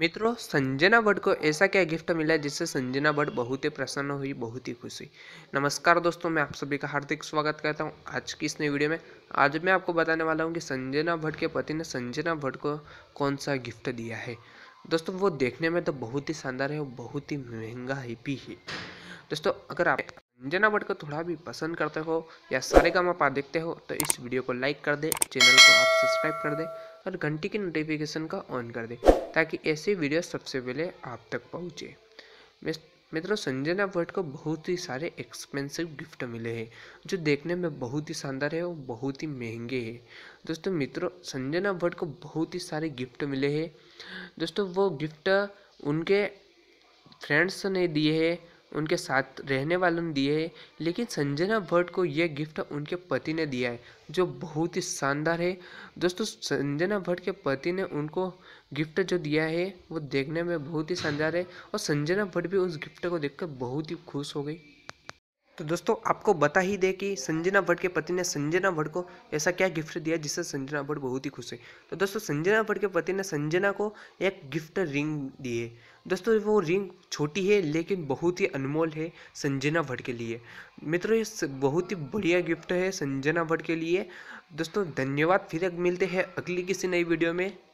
मित्रों संजना भट्ट को ऐसा क्या गिफ्ट मिला जिससे संजना भट्ट बहुत ही प्रसन्न हुई बहुत ही खुश हुई नमस्कार दोस्तों मैं आप सभी का हार्दिक स्वागत करता हूं आज की इस नई वीडियो में आज मैं आपको बताने वाला हूं कि संजना भट्ट के पति ने संजना भट्ट को कौन सा गिफ्ट दिया है दोस्तों वो देखने में तो बहुत ही शानदार है और बहुत ही महंगा भी है दोस्तों अगर आप अंजना भट्ट को थोड़ा भी पसंद करते हो या सारे काम आप देखते हो तो इस वीडियो को लाइक कर दे चैनल को आप सब्सक्राइब कर दे और घंटी की नोटिफिकेशन का ऑन कर दे ताकि ऐसे वीडियो सबसे पहले आप तक पहुँचे मित्रों संजना भट्ट को बहुत ही सारे एक्सपेंसिव गिफ्ट मिले हैं जो देखने में बहुत ही शानदार है और बहुत ही महंगे हैं दोस्तों मित्रों संजना भट्ट को बहुत ही सारे गिफ्ट मिले हैं दोस्तों वो गिफ्ट उनके फ्रेंड्स ने दिए हैं उनके साथ रहने वालों ने दिए है लेकिन संजना भट्ट को यह गिफ्ट उनके पति ने दिया है जो बहुत ही शानदार है दोस्तों संजना भट्ट के पति ने उनको गिफ्ट जो दिया है वो देखने में बहुत ही शानदार है और संजना भट्ट भी उस गिफ्ट को देखकर बहुत ही खुश हो गई तो दोस्तों आपको बता ही दे कि संजना भट्ट के पति ने संजना भट्ट को ऐसा क्या गिफ्ट दिया जिससे संजना भट्ट बहुत ही खुश है तो दोस्तों संजना भट्ट के पति ने संजना को एक गिफ्ट रिंग दी है दोस्तों वो रिंग छोटी है लेकिन बहुत ही अनमोल है संजना भट्ट के लिए मित्रों ये बहुत ही बढ़िया गिफ्ट है संजना भट्ट के लिए दोस्तों धन्यवाद फिर मिलते हैं अगली किसी नई वीडियो में